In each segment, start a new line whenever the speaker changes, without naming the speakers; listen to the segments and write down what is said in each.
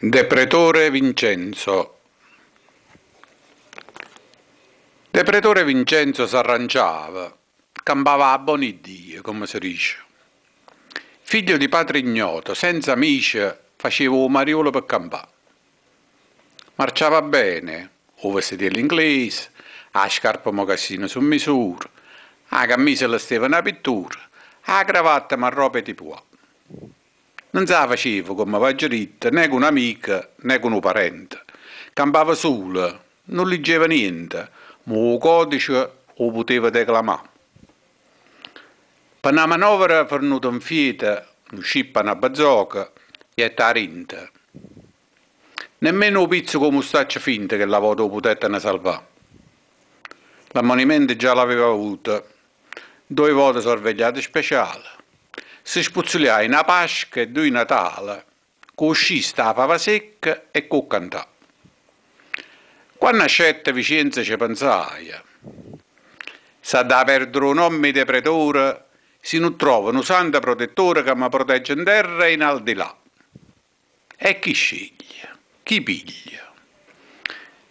De Pretore Vincenzo De Pretore Vincenzo s'arrangiava, campava a Dio, come si dice. Figlio di padre ignoto, senza amici, faceva un mariolo per campare. Marciava bene, o vestito inglese, a scarpa mocassino su misura, a camicia la steva una pittura, a cravatta ma roba di può. Non se la facevo con mia Paggioritta né con un'amica né con un parente. Campava solo, non leggeva niente, ma il codice lo poteva declamare. Per una manovra fornuta in fieta, un scippa una bazzoca e tarinta. Nemmeno un pizzo con mustaccia finta che la voto potette salvare. L'ammonimento già l'aveva avuto, due volte sorvegliate speciale si in una Pasqua e due Natale, con uscista la fava secca e con cantà. Quando scette Vicenza ci pensai, sa da perdere un nome di pretore, si non trova un santo protettore che mi protegge in terra e in al di là. E chi sceglie? Chi piglia?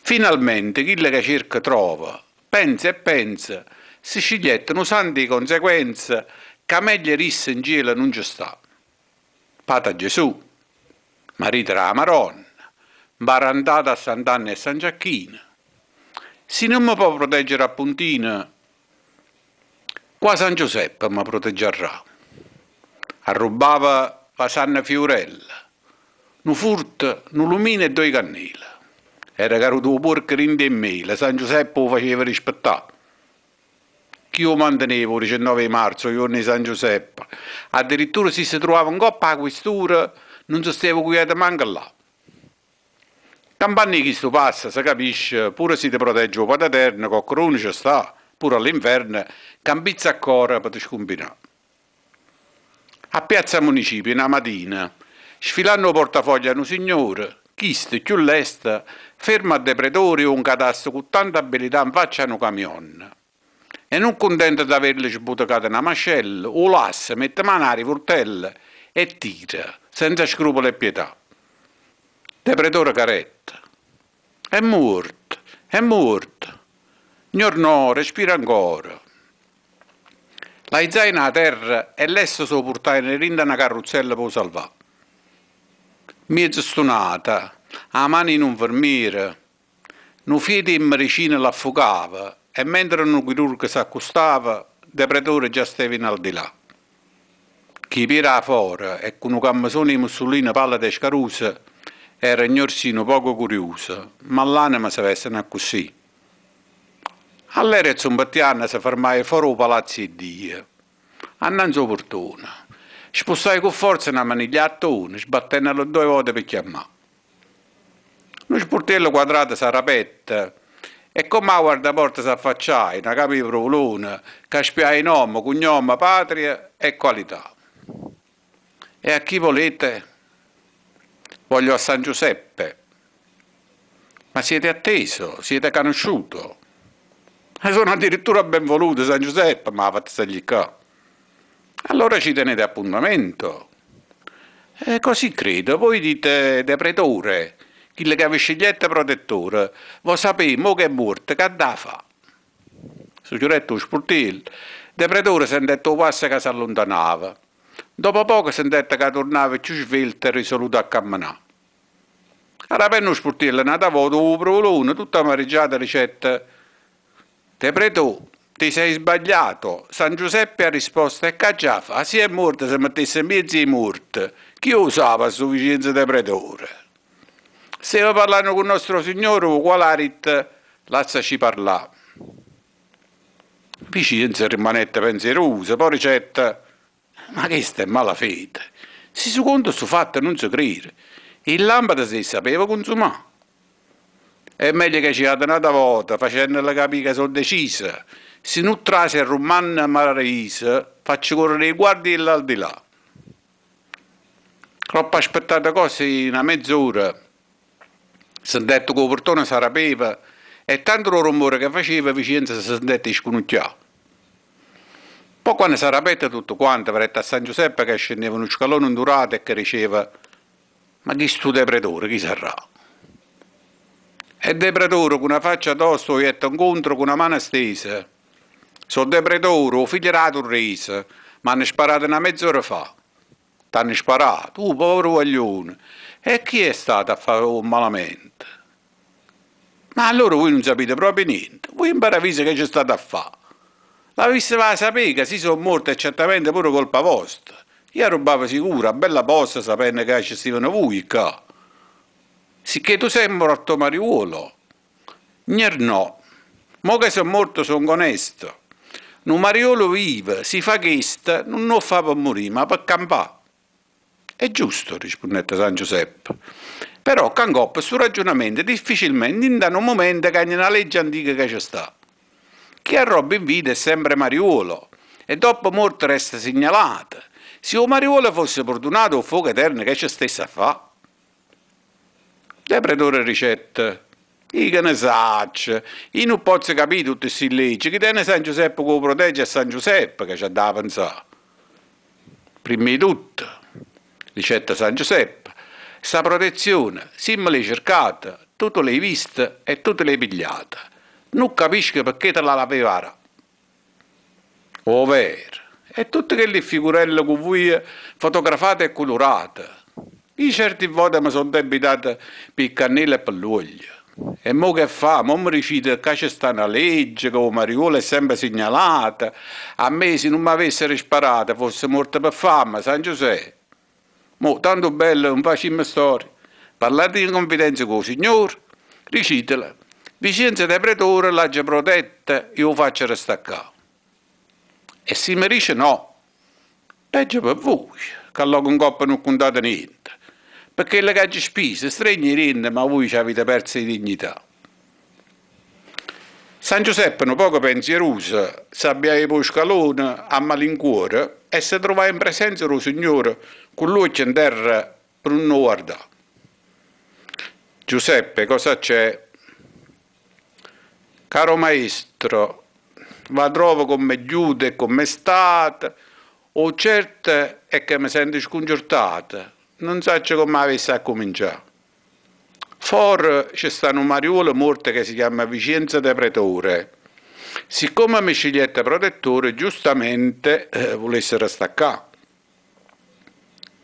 Finalmente, chi che cerca trova, pensa e pensa, si un santo di conseguenza Cameglia risse in gela non c'è sta. Pata Gesù, marito la Maronna, barandata a Sant'Anna e San Giacchino. Se non mi può proteggere a Puntina, qua San Giuseppe mi proteggerà. Arrubava la Sanna Fiorella, un furto, un lumino e due cannella. Era caruto porco in mela, San Giuseppe lo faceva rispettare che io mantenevo il 19 marzo, il giorno di San Giuseppe. Addirittura se si trovava un coppa a questura, non si stava guidando manco là. Campagna che sto passa, si capisce, pure si ti protegge per eterno, con cronice sta, pure all'inverno, campizza a cuore per scombinare. A Piazza Municipio, una mattina, sfilando il portafoglio a un signore, chiste più lesta, ferma a depretorio un cadastro con tanta abilità in faccia a un camion. E non contento di averle sbuttacate una mascella, o lasse, mette mano alla rivoltella e tira, senza scrupolo e pietà. De pretore caretta. È morto, è morto. gnornò, respira ancora. La zaina a terra e l'esso so portare rinda una carrozzella per salvare. Mezzo stonata, a mani in un vermiere, un fiede in mericina l'affogava e mentre un chirurgo si accostava, il pretore già stava in al di là. Chi pira fuori e con un cammasone di mussolino palla di scarusa era un orsino poco curioso, ma l'anima si vestena così. All'era zombattiana si fermava fuori il palazzo di Dio, annanzo portone. Spostai con forza una maniglia a tone, sbattendolo due volte per chiamare. Lo sportello quadrato si rapetta e come guarda porta si affacciai, una capi provolone, caspiai nome, cognome, patria e qualità. E a chi volete? Voglio a San Giuseppe. Ma siete atteso, siete conosciuto. E sono addirittura ben voluto San Giuseppe, ma fate qua. Allora ci tenete appuntamento. E così credo, voi dite de pretore, Chille che aveva sceglietto protettore, voi sapete, che è morto, che andava a fare? Succedette un sportello, il pretore si è detto che si allontanava. Dopo poco si è detto che tornava più svelto e risoluto a camminare. Alla penna un sportello, nata voto, un provolone, tutta amareggiata, ricetta. Te pretore, ti sei sbagliato. San Giuseppe ha risposto, e cacciafa, si è morto se mettesse in mezzo è morto. Chi usava su sufficienza di pretore? Se lo parlano con il nostro Signore, qualarit lazza ci parlà. Vicenza rimanette pensierosa, poi ricetta, ma che sta è mala fede. Si su conto fatto non si crede. Il lampada si sapeva consumare. È meglio che ci adano una volta, facendola capire che sono decisa. Se non trasi a Roman Mararisa, faccio correre i guardi dell'aldilà. Troppo aspettate cose in una mezz'ora. Sentette che il portone si rapeva e tanto il rumore che faceva Vicenza si sentette sconucchiato. Poi quando si rapette tutto quanto, per a San Giuseppe che scendeva uno scalone indurato e che diceva ma chi stu depredore, chi sarà? E il depredore con una faccia addosso e incontro con una mano stesa. Sono depredore, ho figlio un riso, mi hanno sparato una mezz'ora fa. T'hanno sparato, uh, povero guaglione. E chi è stato a fare un malamente? Ma allora voi non sapete proprio niente. Voi imparavise che c'è stato a fare. La L'avesse va a sapere che si sono morti e certamente pure colpa vostra. Io rubavo sicura, bella posta sapendo che ci stavano voi qua. Sicché tu sei morto mariuolo. Gner no. Mo che sono morto sono onesto. Un mariuolo vive, si fa chesta, non lo fa per morire, ma per campare. È giusto, rispondette San Giuseppe. Però Cangop su ragionamento difficilmente in un momento che è una legge antica che c'è sta. Chi ha roba in vita è sempre mariuolo e dopo morto resta segnalata. Se un mariuolo fosse fortunato o fuoco eterno che c'è stessa fa. De pretore ricette. I che ne sacce, io non posso capire tutte queste leggi, chi tiene San Giuseppe che lo protegge è San Giuseppe che ci ha da pensare. Prima di tutto ricetta San Giuseppe, sa protezione, si me l'hai cercata, tutte le hai viste e tutte le hai pigliate. Non capisco perché te la lavevara. Ovvero, e tutte quelle figurelle con voi fotografate e colorate. Io certi volte mi sono debitato per cannella e per l'uoglio. E mo che fa? Mo mi ricita che c'è sta una legge che la Mariola è sempre segnalata. A me se non mi avessero sparato fosse morto per fame, San Giuseppe. Mo, tanto bello, non facciamo storia. Parlate in confidenza con il Signore, ricitela. Vicenza del pretore l'ha già protetta, io faccio restaccare. E se mi dice no, Peggio per voi, che allora con coppa non contate niente. Perché le cagge spese, stregni rende, ma voi ci avete perso di dignità. San Giuseppe, un poco pensieroso, s'abbiai poi scalone a malincuore e si trovò in presenza del Signore con l'occhio in terra per non guardare. Giuseppe, cosa c'è? Caro maestro, va trovo come giude e come state, o certo è che mi sento scongiortata, non so come avessi a cominciare. For c'è sta un mariuolo morto che si chiama Vicenza de Pretore. Siccome mi scegliette protettore, giustamente eh, volessero staccare.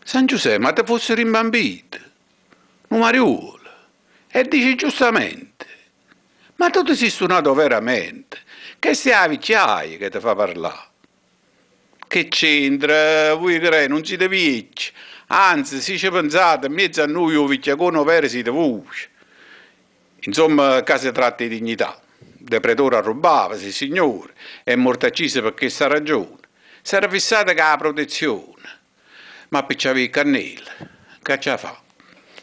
San Giuseppe, ma te fosse rimbambito, un mariuolo, e dici giustamente, ma tu ti sei suonato veramente, che sei la vecchiaia che ti fa parlare. Che c'entra, vuoi credere, non siete te Anzi, se ci pensate, mezzo a noi o vicciacono vero siete voi. Insomma, che si tratta di dignità. De pretore rubava, sì signore, è morto acciso per questa ragione. Si era fissata che la protezione. Ma picciava il cannello. Che ci fa?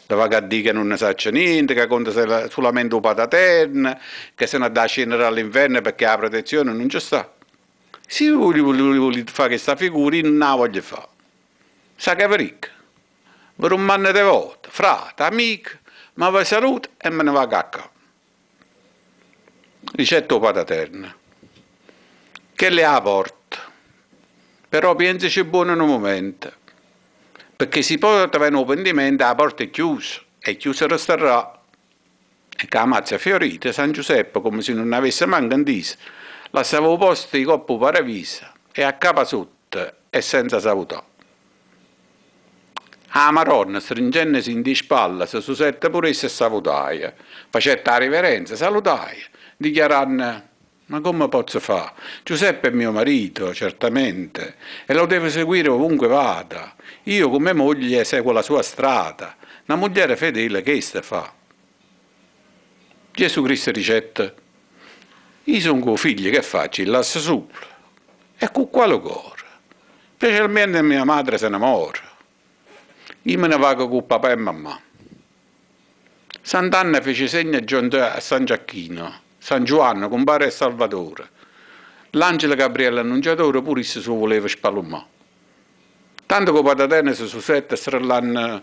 Dava che dire che non ne sa niente, che conta solamente un pataterna, che se ne dà a scendere all'inverno perché la protezione non ci sta. Se voglio, voglio, fare questa figura, non la voglio fare sa che peric. Per un manne di volte, frate, amico, ma vi saluto e me ne va a cacca. Dice tuo paterna, che le ha porta, però pensaci buono in un momento, perché si può trovare un pendimento, la porta è chiusa, e chiusa resterà. E che la mazza fiorita, San Giuseppe, come se non avesse manco andiso, la stavo posto di coppa paravisa, e a capa sotto, e senza salutare. A ah, Maronna, stringendosi in di spalla, si susetta pure e salutai, Facette la riverenza, salutai, Dichiaranno, ma come posso fare? Giuseppe è mio marito, certamente, e lo devo seguire ovunque vada. Io come moglie seguo la sua strada. Una moglie fedele che sta fa? Gesù Cristo ricette, io sono con figli che faccio, Lascio supla, e con quale cuore? Specialmente mia madre se ne muore. Io me ne vado con papà e mamma. Sant'Anna fece segno a San Giacchino, San Giovanni, compare Salvatore. L'angelo Gabriele Annunciatore pure se lo voleva spalumare. Tanto che Patatene su sette strellando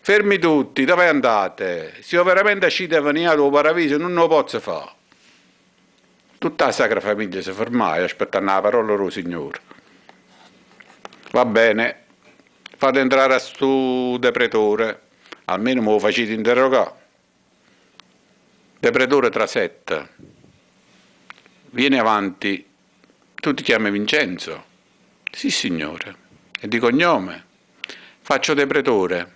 fermi tutti, dove andate? Se io veramente ci devo venire al paradiso non lo posso fare. Tutta la sacra famiglia si fermai aspettando la parola del Signore. Va bene, fate entrare a stu depretore, almeno me lo facete interrogare. Depretore Trasetta, vieni avanti, tu ti chiami Vincenzo? Sì signore, e di cognome, faccio depretore,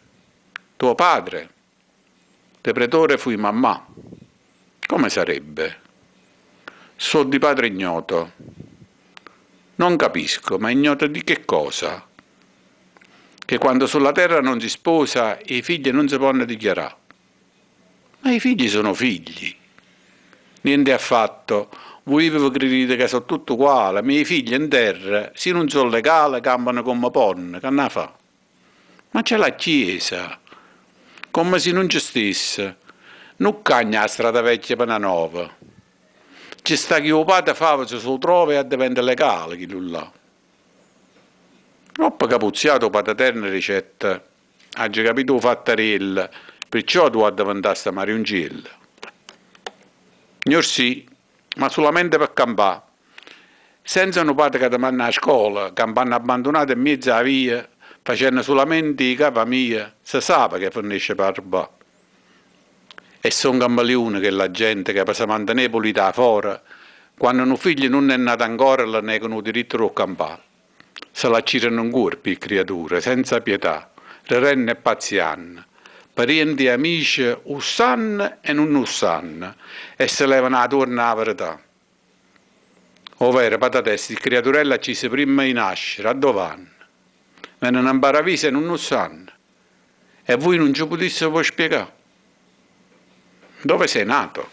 tuo padre, depretore fui mamma, come sarebbe? So di padre ignoto, non capisco, ma ignoto di che cosa? che quando sulla terra non si sposa i figli non si possono dichiarare. Ma i figli sono figli. Niente affatto. Voi vi credete che sono tutto uguale, ma i figli in terra, se non sono legali, campano come ponne, che ne fa? Ma c'è la Chiesa, come se non ci stesse. Non cagna la strada vecchia per una nuova. Ci sta chi il padre fa, se lo trova e diventa legale chi là. Troppo capuzziato pataterne ricetta. ha già capito fatta fattarella, perciò tu addavantaste a Mario Gil. Signor sì, ma solamente per campare Senza un padre che domanda a scuola, campana abbandonata in mezzo alla via, facendo solamente i capa mia, si sa che fornisce parba. E son campalione che la gente che per mantenere pulita fuori, quando un figlio non è nato ancora, non è con il diritto a campare se la girano in corpi creature, senza pietà, renne pazzi hanno. Parenti e amici ussanno e non ussanno, e se levano a attorno la verità. Ovvero, patatesti, creaturella ci si prima di nascere, a dove vanno? Vengono in paravisa e non ussanno. E voi non ci potesse voi spiegare. Dove sei nato?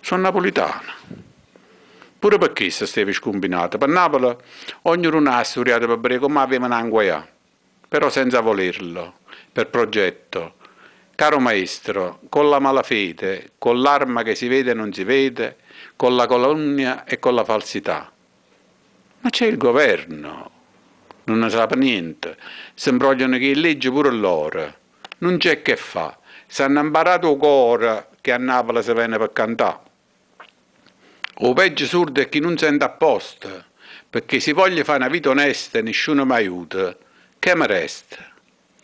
Sono napolitano. Pure per questo stavi scombinato. Per Napoli ognuno ha assurato per bere come avevano anguaiato, però senza volerlo, per progetto. Caro maestro, con la malafede, con l'arma che si vede e non si vede, con la colonia e con la falsità. Ma c'è il governo, non ne sa niente, se imbrogliano che in legge pure loro. Non c'è che fa, se hanno imparato ancora che a Napoli si viene per cantare o peggio sordo è chi non sente apposta, perché se voglio fare una vita onesta e nessuno mi aiuta, che mi resta?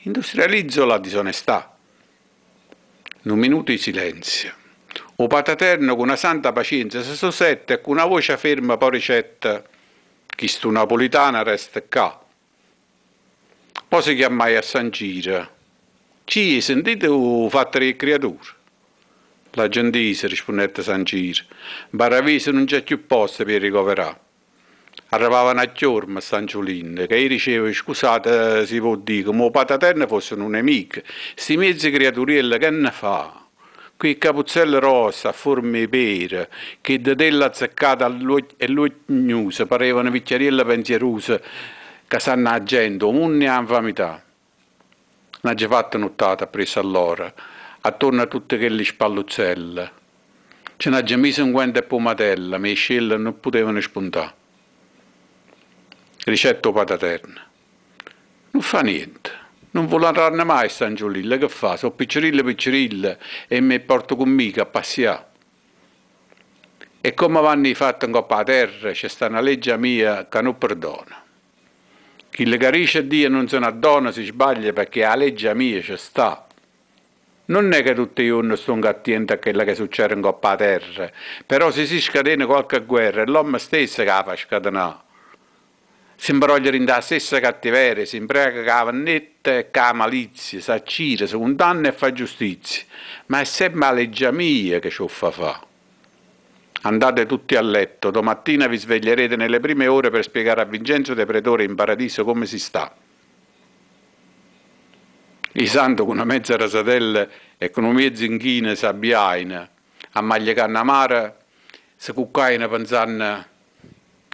Industrializzo la disonestà. In un minuto di silenzio. O pataterno con una santa pazienza si sossetta e con una voce ferma poi ricetta chi stu napolitana resta qua. Poi si chiamai a San Gira. Ci sentite o fatte le creature? La gente ise, rispondette San Ciro. Baravisi non c'è più posto per ricoverare. Arrivavano a Chiorma, a San Giulin, che diceva, scusate eh, si può dire, ma pataterna fosse un nemico, sti mezzi creaturelle che ne fa? Qui capuzzelle rossa, a forme pere, che de della azzeccata e lugnusa, parevano picciarielle pensierose, che sanno agendo, un'infamità. Non ci fatto nottata presso allora attorno a tutte quelle spalluzzelle. Ce n'ha già messo un guento e pomatella, le scelle non potevano spuntare. Ricetto pataterna. Non fa niente, non vuole andare mai Sangiolilla, che fa? Sono piccerille piccerille e mi porto con me a passeare. E come vanno i fatti in coppa a terra, c'è sta una legge mia che non perdona. Chi le carisce Dio non sono ne donna si sbaglia perché la legge mia c'è sta. Non è che tutti i giorni sono attenti a quello che succede in Coppa Terra, però se si scatena qualche guerra è l'uomo stesso che la fa scatenare. Si imbrogliano in la stessa cattiveria, si imprega che la vannetta e che la malizia, si accira, si condanna e fa giustizia. Ma è sempre la legge mia che ciò fa fa. Andate tutti a letto, domattina vi sveglierete nelle prime ore per spiegare a Vincenzo De Pretore in paradiso come si sta risando con una mezza rasatella e con una mezza inchina sabbiaina, a maglia canna amara, se cuccaina pensando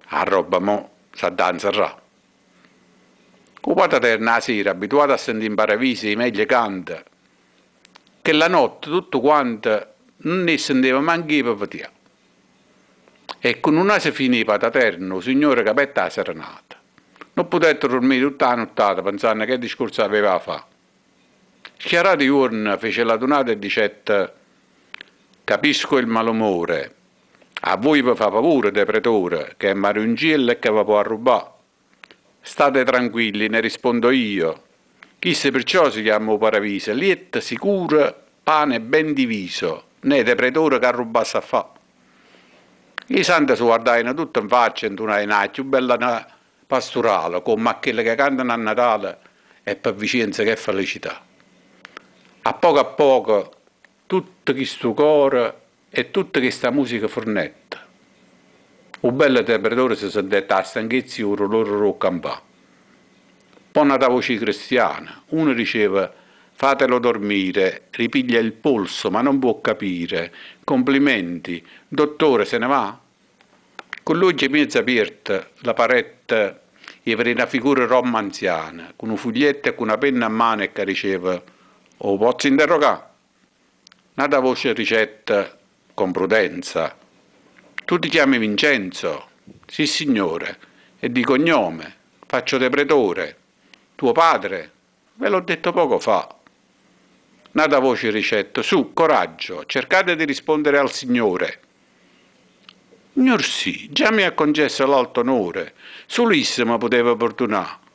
a roba mo, sa danza ra. O pataterna la sera, abituato a sentire in paravisi, meglio canta, che la notte tutto quanto non ne sentiva manchi per vedere. E con una se finì terno, il signore capetta la serenata. Non potette dormire tutta la nottata pensando che discorso aveva fatto. Chiarà di Urn fece la donata e dicette «Capisco il malumore, a voi vi fa paura, de pretore, che è Mario Ingiello e che vi può rubare. State tranquilli, ne rispondo io. Chi se perciò si chiama Paravisa, liet, sicuro, pane ben diviso, né de pretore che rubassa a fa. I santi si guardavano tutto in faccia in una inacchio ah, bella pastorale, con macchine che cantano a Natale e per Vicenza che felicità a poco a poco tutto questo cuore e tutta questa musica fornetta. Un bel temperatore si sono detta ah, a stanchezza loro loro campà. Poi una voce cristiana, uno diceva fatelo dormire, ripiglia il polso ma non può capire, complimenti, dottore se ne va? Con l'oggi mezza aperta, la parete e per una figura romanziana, con un foglietto e con una penna a mano e che diceva o posso interrogare. Nata voce ricetta con prudenza. Tu ti chiami Vincenzo? Sì, signore, e di cognome, faccio de pretore. Tuo padre? Ve l'ho detto poco fa. Nata voce ricetta, su, coraggio, cercate di rispondere al signore. Signor sì, già mi ha concesso l'alto onore, solissimo poteva opportunare.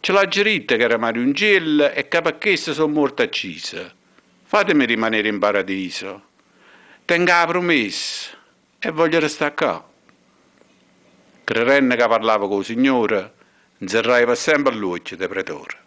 Ce l'ha geritta, cara Mario Ungel, e che capacchessa sono morta accisa. Fatemi rimanere in paradiso. Tenga la promessa e voglio restare qua. Crerenne che parlava il Signore, zerraiva sempre all'occhio del pretore.